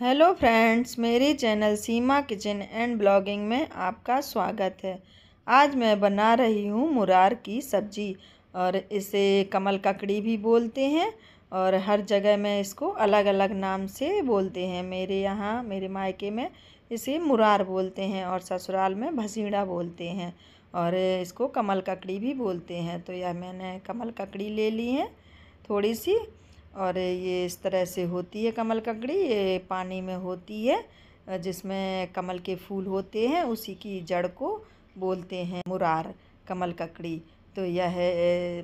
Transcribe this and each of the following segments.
hello friends मेरे channel Seema kitchen and blogging में आपका स्वागत है आज मैं बना रही हूँ मुरार की सब्ज़ी और इसे कमल ककड़ी भी बोलते हैं और हर जगह में इसको अलग अलग नाम से बोलते हैं मेरे यहाँ मेरे मायके में इसे मुरार बोलते हैं और ससुराल में भसीड़ा बोलते हैं और इसको कमल ककड़ी भी बोलते हैं तो यह मैंने कमल ककड़ी ले ली है थोड़ी सी और ये इस तरह से होती है कमल ककड़ी ये पानी में होती है जिसमें कमल के फूल होते हैं उसी की जड़ को बोलते हैं मुरार कमल ककड़ी तो यह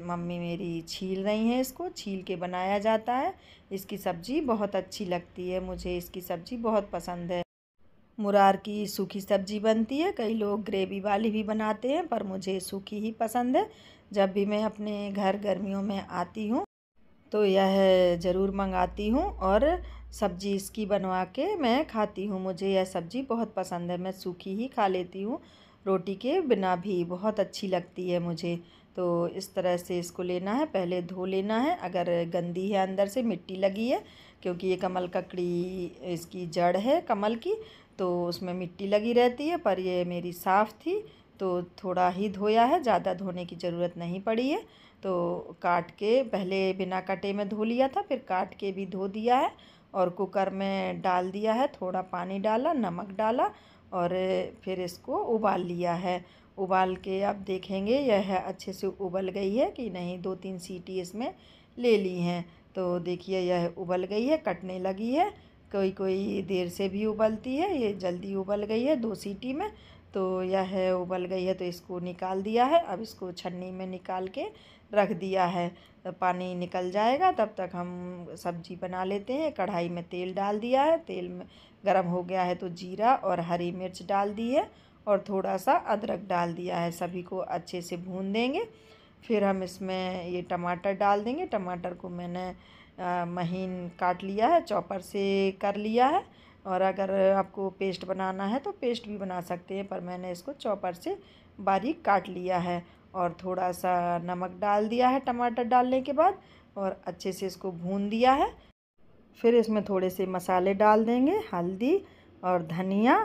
मम्मी मेरी छील रही हैं इसको छील के बनाया जाता है इसकी सब्ज़ी बहुत अच्छी लगती है मुझे इसकी सब्ज़ी बहुत पसंद है मुरार की सूखी सब्जी बनती है कई लोग ग्रेवी वाली भी बनाते हैं पर मुझे सूखी ही पसंद है जब भी मैं अपने घर गर्मियों में आती हूँ तो यह ज़रूर मंगाती हूँ और सब्ज़ी इसकी बनवा के मैं खाती हूँ मुझे यह सब्ज़ी बहुत पसंद है मैं सूखी ही खा लेती हूँ रोटी के बिना भी बहुत अच्छी लगती है मुझे तो इस तरह से इसको लेना है पहले धो लेना है अगर गंदी है अंदर से मिट्टी लगी है क्योंकि ये कमल ककड़ी इसकी जड़ है कमल की तो उसमें मिट्टी लगी रहती है पर ये मेरी साफ़ थी तो थोड़ा ही धोया है ज़्यादा धोने की ज़रूरत नहीं पड़ी है तो काट के पहले बिना कटे में धो लिया था फिर काट के भी धो दिया है और कुकर में डाल दिया है थोड़ा पानी डाला नमक डाला और फिर इसको उबाल लिया है उबाल के आप देखेंगे यह अच्छे से उबल गई है कि नहीं दो तीन सीटी इसमें ले ली हैं तो देखिए यह उबल गई है कटने लगी है कोई कोई देर से भी उबलती है ये जल्दी उबल गई है दो सीटी में तो यह है उबल गई है तो इसको निकाल दिया है अब इसको छन्नी में निकाल के रख दिया है तो पानी निकल जाएगा तब तक हम सब्जी बना लेते हैं कढ़ाई में तेल डाल दिया है तेल में गर्म हो गया है तो जीरा और हरी मिर्च डाल दी है और थोड़ा सा अदरक डाल दिया है सभी को अच्छे से भून देंगे फिर हम इसमें ये टमाटर डाल देंगे टमाटर को मैंने महीन काट लिया है चॉपर से कर लिया है और अगर आपको पेस्ट बनाना है तो पेस्ट भी बना सकते हैं पर मैंने इसको चॉपर से बारीक काट लिया है और थोड़ा सा नमक डाल दिया है टमाटर डालने के बाद और अच्छे से इसको भून दिया है फिर इसमें थोड़े से मसाले डाल देंगे हल्दी और धनिया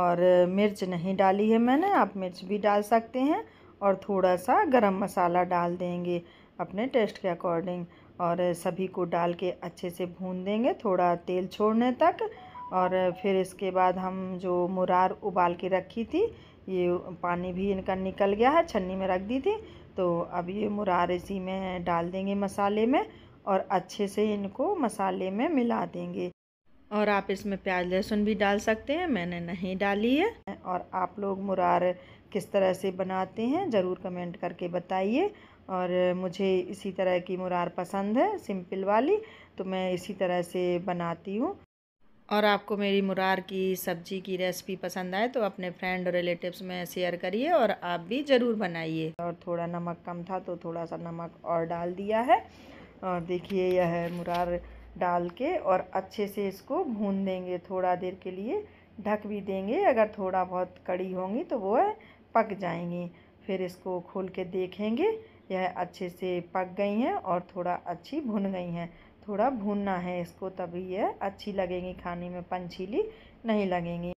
और मिर्च नहीं डाली है मैंने आप मिर्च भी डाल सकते हैं और थोड़ा सा गरम मसाला डाल देंगे अपने टेस्ट के अकॉर्डिंग और सभी को डाल के अच्छे से भून देंगे थोड़ा तेल छोड़ने तक और फिर इसके बाद हम जो मुरार उबाल के रखी थी ये पानी भी इनका निकल गया है छन्नी में रख दी थी तो अब ये मुरार इसी में डाल देंगे मसाले में और अच्छे से इनको मसाले में मिला देंगे और आप इसमें प्याज लहसुन भी डाल सकते हैं मैंने नहीं डाली है और आप लोग मुरार किस तरह से बनाते हैं ज़रूर कमेंट करके बताइए और मुझे इसी तरह की मुरार पसंद है सिंपल वाली तो मैं इसी तरह से बनाती हूँ और आपको मेरी मुरार की सब्ज़ी की रेसिपी पसंद आए तो अपने फ्रेंड और रिलेटिव्स में शेयर करिए और आप भी ज़रूर बनाइए और थोड़ा नमक कम था तो थोड़ा सा नमक और डाल दिया है और देखिए यह मुरार डाल के और अच्छे से इसको भून देंगे थोड़ा देर के लिए ढक भी देंगे अगर थोड़ा बहुत कड़ी होंगी तो वो पक जाएंगी फिर इसको खोल के देखेंगे यह अच्छे से पक गई हैं और थोड़ा अच्छी भुन गई हैं थोड़ा भूनना है इसको तभी ये अच्छी लगेंगी खाने में पंछीली नहीं लगेंगी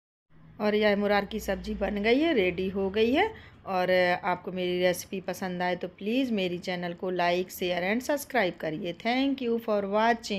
और यह मुरार की सब्ज़ी बन गई है रेडी हो गई है और आपको मेरी रेसिपी पसंद आए तो प्लीज़ मेरी चैनल को लाइक शेयर एंड सब्सक्राइब करिए थैंक यू फॉर वॉचिंग